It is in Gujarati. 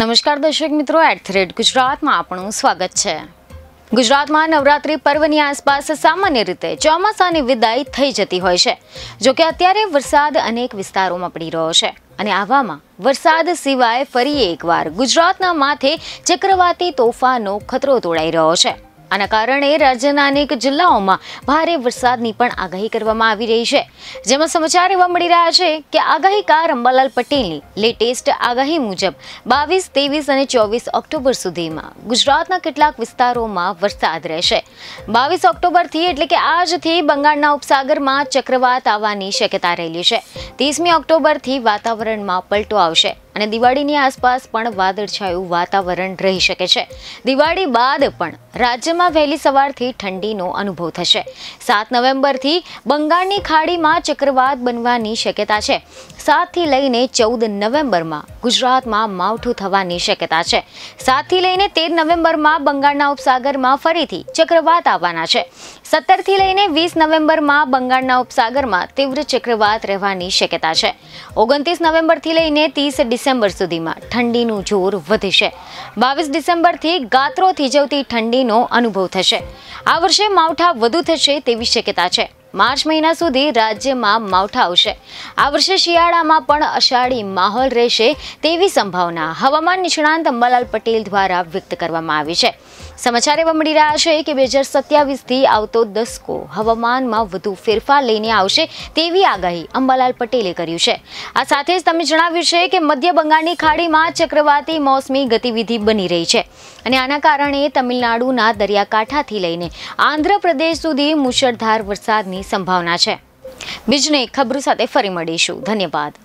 નમસ્કાર દર્શક મિત્રો એટ થ્રેડ ગુજરાતમાં આપણું સ્વાગત છે ગુજરાતમાં નવરાત્રિ પર્વની આસપાસ સામાન્ય રીતે ચોમાસાની વિદાય થઈ જતી હોય છે જોકે અત્યારે વરસાદ અનેક વિસ્તારોમાં પડી રહ્યો છે અને આવામાં વરસાદ સિવાય ફરી એકવાર ગુજરાતના માથે ચક્રવાતી તોફાનો ખતરો તોડાઈ રહ્યો છે આના કારણે રાજ્યના અનેક જિલ્લાઓમાં ભારે વરસાદની પણ આગાહી કરવામાં આવી રહી છે જેમાં સમાચાર એવા મળી રહ્યા છે કે આગાહીકાર અંબાલાલ પટેલની લેટેસ્ટ આગાહી મુજબ બાવીસ ત્રેવીસ અને ચોવીસ ઓક્ટોબર સુધીમાં ગુજરાતના કેટલાક વિસ્તારોમાં વરસાદ રહેશે બાવીસ ઓક્ટોબરથી એટલે કે આજથી બંગાળના ઉપસાગરમાં ચક્રવાત આવવાની શક્યતા રહેલી છે ત્રીસમી ઓક્ટોબરથી વાતાવરણમાં પલટો આવશે અને દિવાળીની આસપાસ પણ વાદળછાયું વાતાવરણ રહી શકે છે દિવાળી બાદ પણ રાજ્યમાં વહેલી સવારથી ઠંડીનો અનુભવ થશે સાત નવેમ્બરથી બંગાળની ખાડીમાં ચક્રવાત બનવાની શક્યતા છે સાતથી લઈને ચૌદ નવેમ્બરમાં ગુજરાતમાં માવઠું થવાની શક્યતા છે સાતથી લઈને તેર નવેમ્બરમાં બંગાળના ઉપસાગરમાં ફરીથી ચક્રવાત આવવાના છે સત્તરથી લઈને વીસ નવેમ્બરમાં બંગાળના ઉપસાગરમાં તીવ્ર ચક્રવાત રહેવાની શક્યતા છે ઓગણત્રીસ નવેમ્બરથી લઈને ત્રીસ ડિસેમ્બર ડિસેમ્બર સુધીમાં ઠંડીનું જોર વધશે બાવીસ ડિસેમ્બરથી ગાત્રો થીજવતી ઠંડીનો અનુભવ થશે આ વર્ષે માવઠા વધુ થશે તેવી શક્યતા છે માર્ચ મહિના સુધી રાજ્યમાં માવઠા આવશે આ વર્ષે શિયાળામાં પણ અષાઢી માહોલ રહેશે તેવી સંભાવના હવામાન નિષ્ણાંત અંબાલાલ પટેલ દ્વારા વ્યક્ત કરવામાં આવી છે સમાચાર એવા મળી રહ્યા છે કે બે હજાર સત્યાવીસથી આવતો દસકો હવામાનમાં વધુ ફેરફાર લઈને આવશે તેવી આગાહી અંબાલાલ પટેલે કર્યું છે આ સાથે જ તમે જણાવ્યું છે કે મધ્ય બંગાળની ખાડીમાં ચક્રવાતી મોસમી ગતિવિધિ બની રહી છે અને આના કારણે તમિલનાડુના દરિયાકાંઠાથી લઈને આંધ્રપ્રદેશ સુધી મુશળધાર વરસાદની સંભાવના છે બીજને ખબરો સાથે ફરી મળીશું ધન્યવાદ